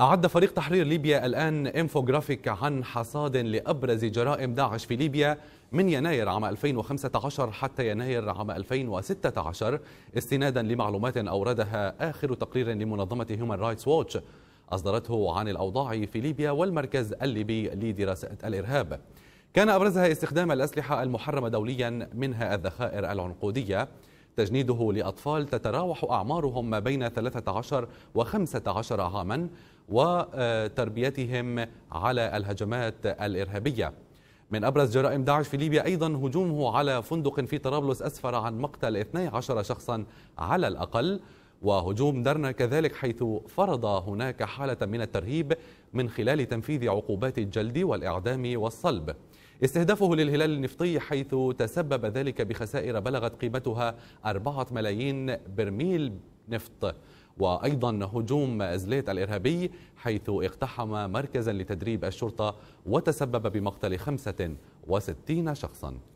أعد فريق تحرير ليبيا الآن إنفوغرافيك عن حصاد لأبرز جرائم داعش في ليبيا من يناير عام 2015 حتى يناير عام 2016 استنادا لمعلومات أوردها آخر تقرير لمنظمة هيومن رايتس ووتش أصدرته عن الأوضاع في ليبيا والمركز الليبي لدراسة الإرهاب كان أبرزها استخدام الأسلحة المحرمة دوليا منها الذخائر العنقودية تجنيده لأطفال تتراوح أعمارهم ما بين 13 و 15 عاما وتربيتهم على الهجمات الإرهابية من أبرز جرائم داعش في ليبيا أيضا هجومه على فندق في طرابلس أسفر عن مقتل 12 شخصا على الأقل وهجوم درنا كذلك حيث فرض هناك حالة من الترهيب من خلال تنفيذ عقوبات الجلد والإعدام والصلب استهدافه للهلال النفطي حيث تسبب ذلك بخسائر بلغت قيمتها 4 ملايين برميل نفط وأيضا هجوم أزليت الإرهابي حيث اقتحم مركزا لتدريب الشرطة وتسبب بمقتل 65 شخصا